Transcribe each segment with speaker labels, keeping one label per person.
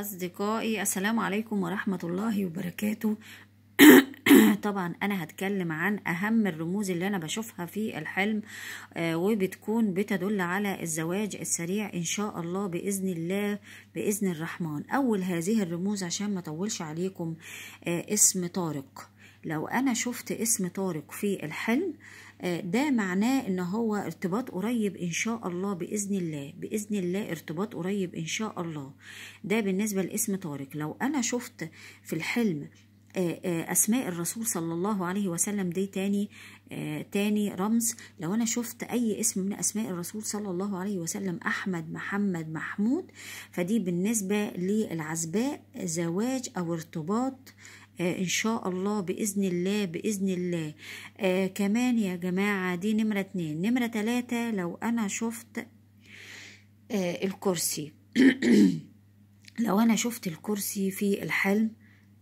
Speaker 1: أصدقائي السلام عليكم ورحمة الله وبركاته طبعا أنا هتكلم عن أهم الرموز اللي أنا بشوفها في الحلم آه، وبتكون بتدل على الزواج السريع إن شاء الله بإذن الله بإذن الرحمن أول هذه الرموز عشان ما أطولش عليكم آه، اسم طارق لو أنا شفت اسم طارق في الحلم آه آه، ده معناه ان هو ارتباط قريب ان شاء الله باذن الله باذن الله ارتباط قريب ان شاء الله ده بالنسبه لاسم طارق لو انا شفت في الحلم آه، آه، اسماء الرسول صلى الله عليه وسلم دي تاني تاني رمز لو انا شفت اي اسم من اسماء الرسول صلى الله عليه وسلم احمد محمد محمود فدي بالنسبه للعزباء زواج او ارتباط آه، ان شاء الله باذن الله باذن الله آه كمان يا جماعه دي نمره اتنين نمره تلاته لو انا شفت آه الكرسي لو انا شفت الكرسي في الحلم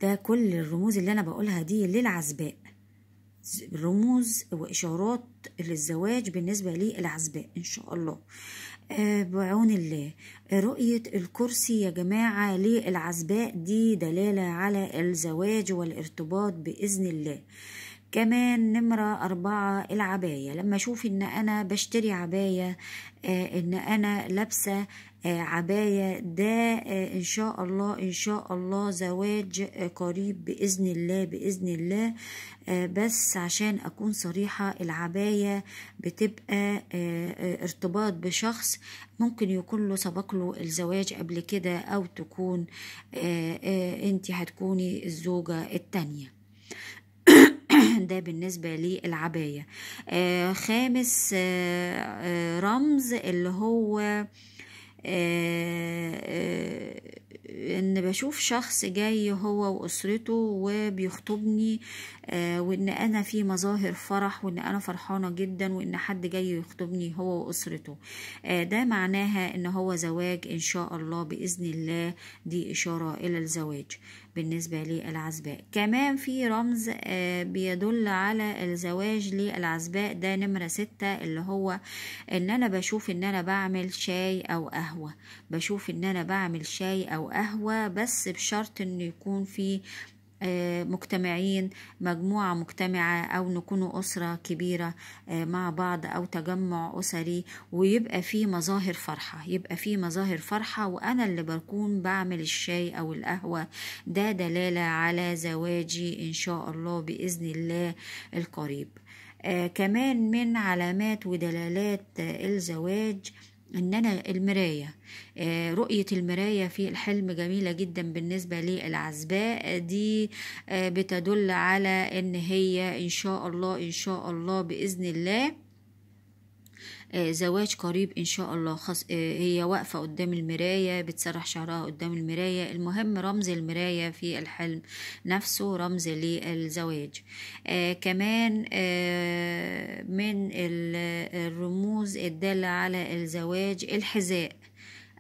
Speaker 1: ده كل الرموز اللي انا بقولها دي للعزباء رموز وإشارات للزواج بالنسبة للعزباء إن شاء الله آه، بعون الله رؤية الكرسي يا جماعة للعزباء دي دلالة على الزواج والارتباط بإذن الله كمان نمرة أربعة العباية لما أشوف إن أنا بشتري عباية آه، إن أنا لابسة آه، عباية ده آه، إن شاء الله إن شاء الله زواج آه، قريب بإذن الله بإذن الله بس عشان أكون صريحة العباية بتبقى ارتباط بشخص ممكن يكون له سبق له الزواج قبل كده أو تكون أنت هتكوني الزوجة التانية ده بالنسبة للعباية خامس رمز اللي هو آه، آه، ان بشوف شخص جاي هو واسرته وبيخطبني آه، وان انا في مظاهر فرح وان انا فرحانه جدا وان حد جاي يخطبني هو واسرته ده معناها ان هو زواج ان شاء الله باذن الله دي اشاره الى الزواج بالنسبة للعزباء كمان في رمز آه، بيدل على الزواج للعزباء ده نمرة ستة اللي هو ان انا بشوف ان انا بعمل شاي او قهوة بشوف ان انا بعمل شاي او قهوة بس بشرط انه يكون في آه، مجتمعين مجموعة مجتمعة أو نكون أسرة كبيرة آه، مع بعض أو تجمع أسري ويبقى فيه مظاهر فرحة يبقى فيه مظاهر فرحة وأنا اللي بكون بعمل الشاي أو القهوة ده دلالة على زواجي إن شاء الله بإذن الله القريب آه كمان من علامات ودلالات آه، الزواج ان انا المرايه آه، رؤيه المرايه في الحلم جميله جدا بالنسبه للعزباء دي آه، بتدل على ان هي ان شاء الله ان شاء الله باذن الله آه، زواج قريب ان شاء الله خص... آه، هي واقفه قدام المرايه بتسرح شعرها قدام المرايه المهم رمز المرايه في الحلم نفسه رمز للزواج آه كمان آه من الرموز الداله على الزواج الحذاء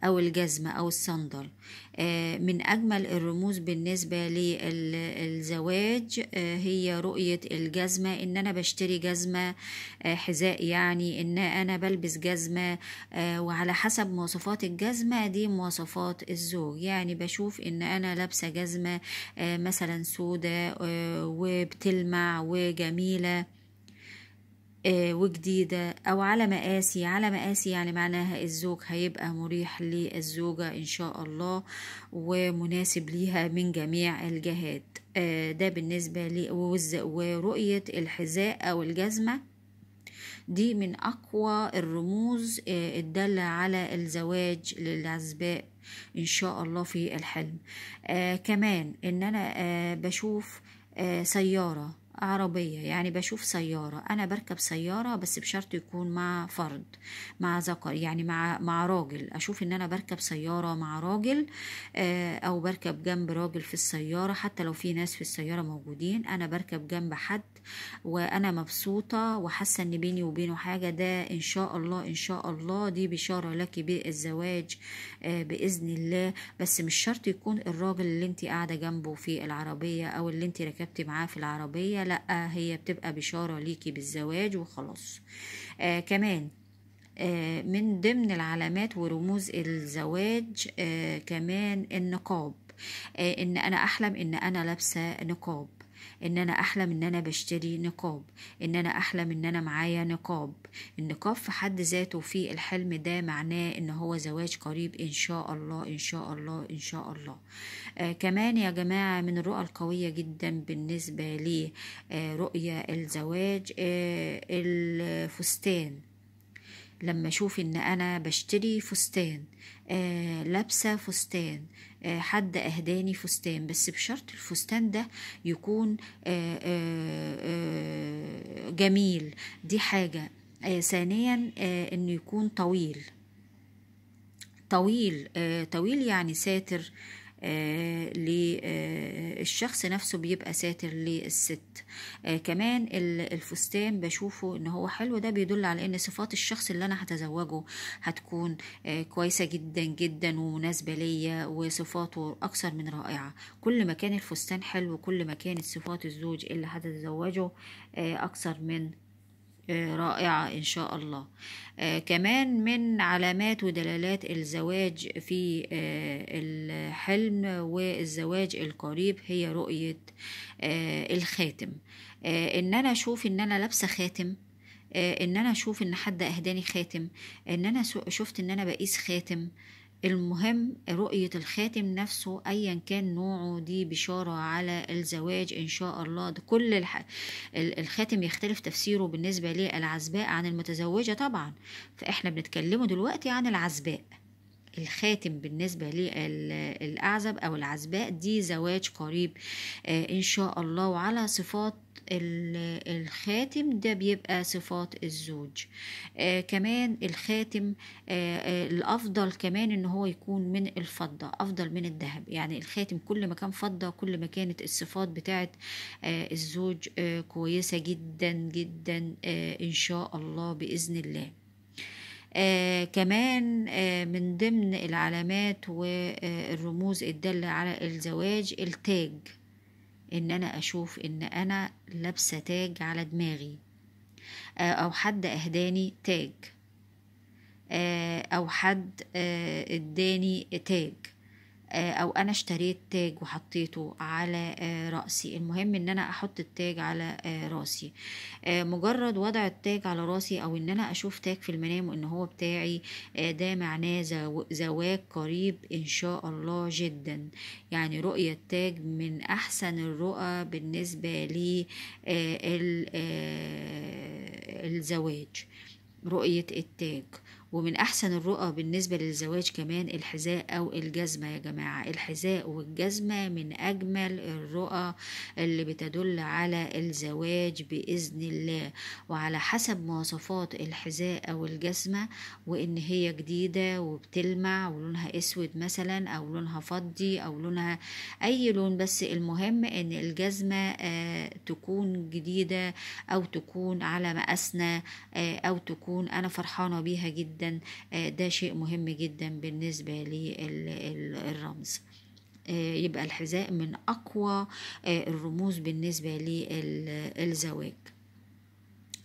Speaker 1: أو الجزمة أو الصندل آه، من أجمل الرموز بالنسبة للزواج آه، هي رؤية الجزمة إن أنا بشتري جزمة آه، حذاء يعني إن أنا بلبس جزمة وعلى حسب مواصفات الجزمة دي مواصفات الزوج يعني بشوف إن أنا لابسة جزمة مثلا سودة وبتلمع وجميلة آه، وجديدة أو على مقاسي على مقاسي يعني معناها الزوج هيبقى مريح للزوجة إن شاء الله ومناسب ليها من جميع الجهات آه، ده بالنسبة لي ورؤية الحذاء أو الجزمة دي من أقوى الرموز آه، الدالة على الزواج للعزباء إن شاء الله في الحلم كمان إن أنا بشوف سيارة عربية يعني بشوف سيارة أنا بركب سيارة بس بشرط يكون مع فرد مع ذكر يعني مع مع راجل أشوف إن أنا بركب سيارة مع راجل آه، أو بركب جنب راجل في السيارة حتى لو في ناس في السيارة موجودين أنا بركب جنب حد وأنا مبسوطة وحاسة إن بيني وبينه حاجة ده إن شاء الله إن شاء الله دي بشارة لك بالزواج آه، بإذن الله بس مش شرط يكون الراجل اللي أنت قاعدة جنبه في العربية أو اللي أنت ركبتي معاه في العربية لا هي بتبقى بشارة ليكي بالزواج وخلاص آه كمان آه من ضمن العلامات ورموز الزواج آه كمان النقاب آه، ان انا احلم ان انا لابسه نقاب ان انا احلم ان انا بشتري نقاب ان انا احلم ان انا معايا نقاب النقاب في حد ذاته في الحلم ده معناه ان هو زواج قريب ان شاء الله ان شاء الله ان شاء الله آه كمان يا جماعه من الرؤى القويه جدا بالنسبه لي آه رؤيه الزواج آه الفستان لما اشوف ان انا بشتري فستان آه لابسه فستان آه حد اهداني فستان بس بشرط الفستان ده يكون آه آه, آه، جميل دي حاجه آه ثانيا آه انه يكون طويل طويل آه طويل يعني ساتر آه آه، للشخص نفسه بيبقى ساتر للست آه، كمان الفستان بشوفه ان هو حلو ده بيدل على ان صفات الشخص اللي انا هتزوجه هتكون آه، كويسة جدا جدا ومناسبة ليا وصفاته اكثر من رائعة كل ما كان الفستان حلو كل ما كانت صفات الزوج اللي هتتزوجه اكثر من رائعة إن شاء الله آه كمان من علامات ودلالات الزواج في آه حلم والزواج القريب هي رؤية آه، الخاتم آه، ان انا اشوف ان انا لابسة خاتم آه، ان انا اشوف ان حد اهداني خاتم ان انا شفت ان انا بقيس خاتم المهم رؤية الخاتم نفسه أيا كان نوعه دي بشارة على الزواج إن شاء الله ده كل الح... الخاتم يختلف تفسيره بالنسبة للعزباء عن المتزوجة طبعا فإحنا بنتكلمه دلوقتي عن العزباء الخاتم بالنسبة للأعزب أو العزباء دي زواج قريب آه، إن شاء الله وعلى صفات الخاتم ده بيبقى صفات الزوج آه كمان الخاتم آه،, آه الافضل كمان ان هو يكون من الفضه افضل من الذهب يعني الخاتم كل ما كان فضه كل ما كانت الصفات بتاعه آه الزوج آه كويسه جدا جدا آه ان شاء الله باذن الله آه كمان آه من ضمن العلامات والرموز الدالة على الزواج التاج ان انا اشوف ان انا لابسة تاج على دماغي آه او حد اهداني تاج آه، او حد آه، اداني تاج آه، او انا اشتريت تاج وحطيته على آه، راسي المهم ان انا احط التاج على آه، راسي مجرد وضع التاج على راسي او ان انا اشوف تاج في المنام وان هو بتاعي ده معناه زواج قريب ان شاء الله جدا يعني رؤية التاج من احسن الرؤى بالنسبة لي الزواج رؤية التاج ومن أحسن الرؤى بالنسبة للزواج كمان الحذاء أو الجزمة يا جماعة الحذاء والجزمة من أجمل الرؤى اللي بتدل على الزواج بإذن الله وعلى حسب مواصفات الحذاء أو الجزمة وإن هي جديدة وبتلمع ولونها أسود مثلا أو لونها فضي أو لونها أي لون بس المهم إن الجزمة آه، تكون جديدة أو تكون على مقاسنا آه، أو تكون أنا فرحانة بيها جدا جدا آه، ده شيء مهم جدا بالنسبة للرمز آه، يبقى الحذاء من أقوى آه، الرموز بالنسبة للزواج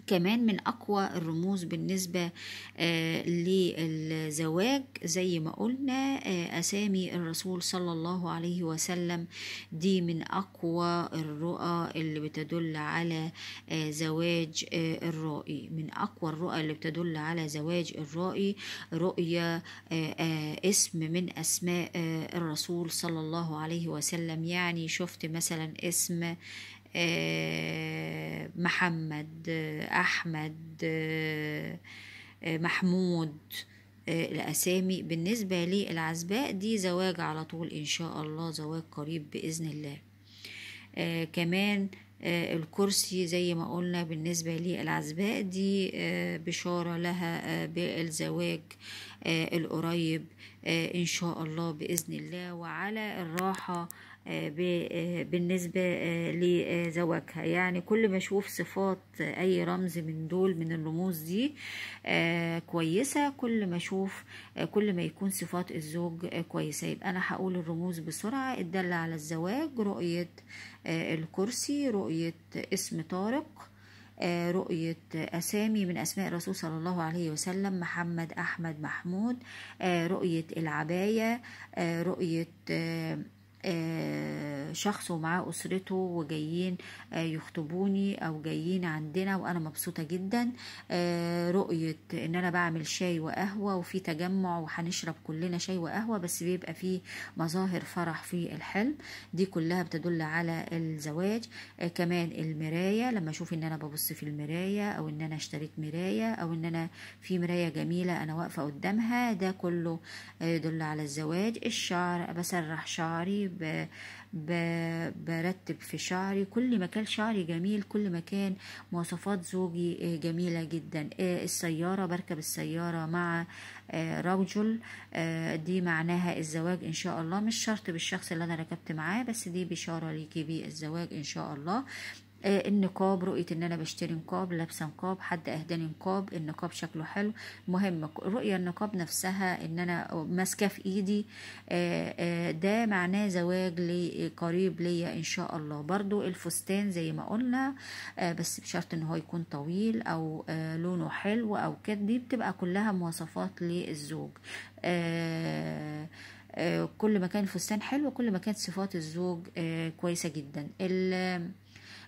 Speaker 1: كمان من أقوى الرموز بالنسبة آه، للزواج زي ما قلنا آه، أسامي الرسول صلى الله عليه وسلم دي من أقوى الرؤى اللي بتدل على آه، زواج الرائي من أقوى الرؤى اللي بتدل على زواج الرائي رؤية اسم من أسماء الرسول صلى الله عليه وسلم يعني شفت مثلا اسم آه، محمد آه، احمد آه، محمود الاسامي بالنسبه للعزباء دي زواج على طول ان شاء الله زواج قريب باذن الله كمان الكرسي زي ما قلنا بالنسبه للعزباء دي بشاره لها بالزواج القريب ان شاء الله باذن الله وعلى الراحه آه، آه، بالنسبة آه، لزواجها يعني كل ما اشوف صفات اي رمز من دول من الرموز دي كويسة كل ما اشوف كل ما يكون صفات الزوج كويسة يبقى انا هقول الرموز بسرعة الدالة على الزواج رؤية الكرسي رؤية اسم طارق رؤية أسامي من أسماء الرسول صلى الله عليه وسلم محمد أحمد محمود رؤية العباية رؤية آه، شخص ومعاه أسرته وجايين آه، يخطبوني أو جايين عندنا وأنا مبسوطة جدا آه، رؤية إن أنا بعمل شاي وقهوة وفي تجمع وهنشرب كلنا شاي وقهوة بس بيبقى فيه مظاهر فرح في الحلم دي كلها بتدل على الزواج كمان المراية لما أشوف إن أنا ببص في المراية أو إن أنا اشتريت مراية أو إن أنا في مراية جميلة أنا واقفة قدامها ده كله يدل على الزواج الشعر بسرح شعري ب... ب... برتب في شعري كل ما كان شعري جميل كل ما كان مواصفات زوجي آه، جميلة جدا آه، السيارة بركب السيارة مع آه، رجل دي معناها الزواج ان شاء الله مش شرط بالشخص اللي انا ركبت معاه بس دي بشارة ليكي بيه الزواج ان شاء الله النقاب آه، رؤية ان انا بشتري نقاب لابسة نقاب حد اهداني نقاب النقاب شكله حلو مهم رؤية النقاب نفسها ان انا ماسكة في ايدي آه، آه، ده معناه زواج لي قريب ليا ان شاء الله برضو الفستان زي ما قلنا بس بشرط ان هو يكون طويل او لونه حلو او كده دي بتبقى كلها مواصفات للزوج كل ما كان الفستان حلو كل ما كانت صفات الزوج كويسة جدا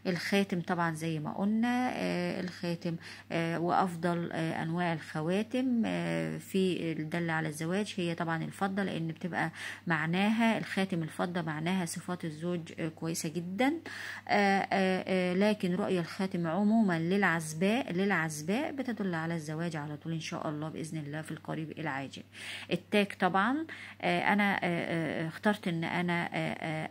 Speaker 1: الخاتم طبعا زي ما قلنا آه، الخاتم آه، وافضل آه، انواع الخواتم في الدل على الزواج هي طبعا الفضه لان بتبقى معناها الخاتم الفضه معناها صفات الزوج كويسه جدا لكن رؤيه الخاتم عموما للعزباء للعزباء بتدل على الزواج على طول ان شاء الله باذن الله في القريب العاجل التاج طبعا انا اخترت ان انا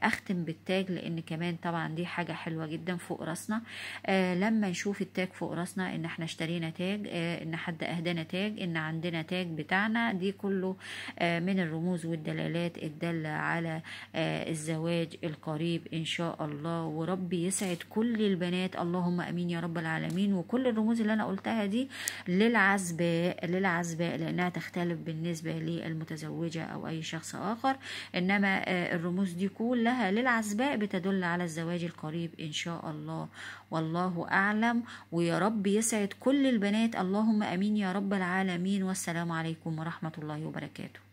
Speaker 1: اختم بالتاج لان كمان طبعا دي حاجه حلوه جدا فوق راسنا آه لما نشوف التاج فوق راسنا ان احنا اشترينا تاج آه ان حد اهدانا تاج ان عندنا تاج بتاعنا دي كله آه من الرموز والدلالات الدالة على آه الزواج القريب ان شاء الله وربي يسعد كل البنات اللهم امين يا رب العالمين وكل الرموز اللي انا قلتها دي للعزباء للعزباء لانها تختلف بالنسبة للمتزوجة او اي شخص اخر انما آه الرموز دي كلها للعزباء بتدل على الزواج القريب ان شاء الله والله أعلم ويا رب يسعد كل البنات اللهم أمين يا رب العالمين والسلام عليكم ورحمة الله وبركاته